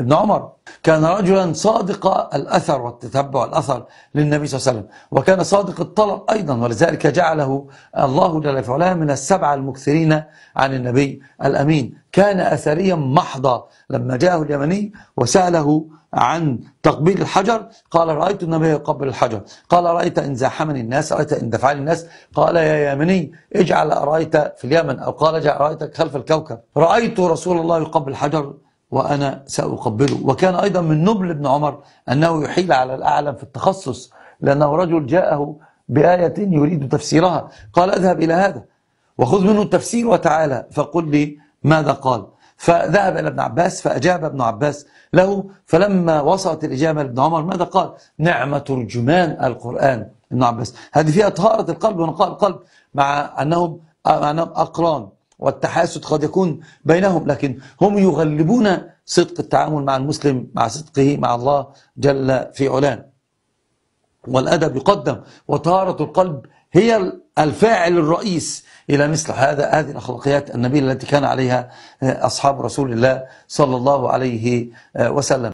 ابن عمر كان رجلا صادق الأثر والتتبع الأثر للنبي صلى الله عليه وسلم وكان صادق الطلب أيضا ولذلك جعله الله جل وعلا من السبعة المكثرين عن النبي الأمين كان أثريا محضا لما جاءه اليمني وسأله عن تقبيل الحجر قال رأيت النبي يقبل الحجر قال رأيت إن زاحمني الناس رأيت إن دفعني الناس قال يا يمني اجعل رأيت في اليمن أو قال جاء رأيتك خلف الكوكب رأيت رسول الله يقبل الحجر وأنا سأقبله وكان أيضا من نبل ابن عمر أنه يحيل على الأعلم في التخصص لأنه رجل جاءه بآية يريد تفسيرها قال اذهب إلى هذا وخذ منه التفسير وتعالى فقل لي ماذا قال فذهب إلى ابن عباس فأجاب ابن عباس له فلما وصلت الإجابة لابن عمر ماذا قال نعمة ترجمان القرآن ابن عباس هذه فيها طهارة القلب ونقاء القلب مع أنهم, مع أنهم أقران والتحاسد قد يكون بينهم لكن هم يغلبون صدق التعامل مع المسلم مع صدقه مع الله جل في علاه والأدب يقدم وطهارة القلب هي الفاعل الرئيس إلى مثل هذا هذه الأخلاقيات النبيلة التي كان عليها أصحاب رسول الله صلى الله عليه وسلم